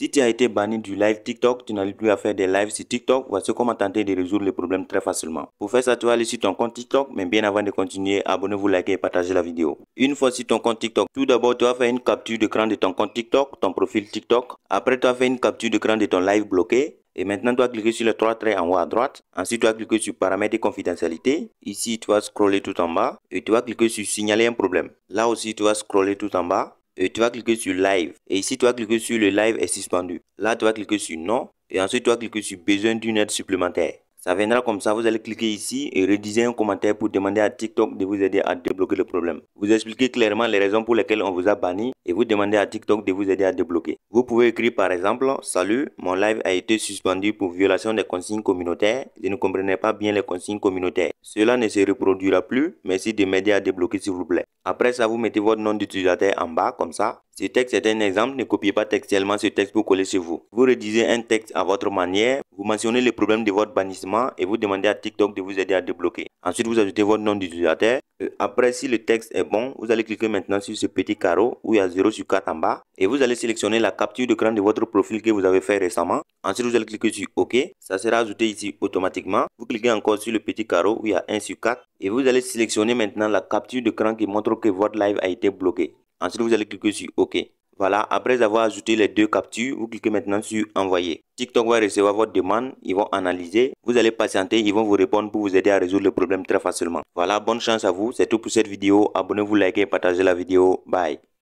Si tu as été banni du live TikTok, tu n'as plus à faire des lives sur TikTok, voici comment tenter de résoudre le problème très facilement. Pour faire ça, tu vas aller sur ton compte TikTok, mais bien avant de continuer, abonnez-vous, likez et partagez la vidéo. Une fois sur ton compte TikTok, tout d'abord, tu vas faire une capture d'écran de ton compte TikTok, ton profil TikTok. Après, tu vas faire une capture d'écran de ton live bloqué. Et maintenant, tu vas cliquer sur les trois traits en haut à droite. Ensuite, tu vas cliquer sur paramètres et confidentialité. Ici, tu vas scroller tout en bas et tu vas cliquer sur signaler un problème. Là aussi, tu vas scroller tout en bas et tu vas cliquer sur live. Et ici, tu vas cliquer sur le live est suspendu. Là, tu vas cliquer sur non. Et ensuite, tu vas cliquer sur besoin d'une aide supplémentaire. Ça viendra comme ça, vous allez cliquer ici et rédiger un commentaire pour demander à TikTok de vous aider à débloquer le problème. Vous expliquez clairement les raisons pour lesquelles on vous a banni et vous demandez à TikTok de vous aider à débloquer. Vous pouvez écrire par exemple Salut, mon live a été suspendu pour violation des consignes communautaires. Je ne comprenais pas bien les consignes communautaires. Cela ne se reproduira plus. Merci de m'aider à débloquer s'il vous plaît. Après ça, vous mettez votre nom d'utilisateur en bas, comme ça. Ce texte est un exemple, ne copiez pas textuellement ce texte pour coller chez vous. Vous rédigez un texte à votre manière, vous mentionnez le problème de votre bannissement et vous demandez à TikTok de vous aider à débloquer. Ensuite, vous ajoutez votre nom d'utilisateur. Euh, après, si le texte est bon, vous allez cliquer maintenant sur ce petit carreau où il y a 0 sur 4 en bas et vous allez sélectionner la capture d'écran de votre profil que vous avez fait récemment. Ensuite, vous allez cliquer sur OK. Ça sera ajouté ici automatiquement. Vous cliquez encore sur le petit carreau où il y a 1 sur 4 et vous allez sélectionner maintenant la capture d'écran qui montre que votre live a été bloqué. Ensuite, vous allez cliquer sur OK. Voilà, après avoir ajouté les deux captures, vous cliquez maintenant sur Envoyer. TikTok va recevoir votre demande, ils vont analyser, vous allez patienter, ils vont vous répondre pour vous aider à résoudre le problème très facilement. Voilà, bonne chance à vous, c'est tout pour cette vidéo, abonnez-vous, likez, et partagez la vidéo, bye.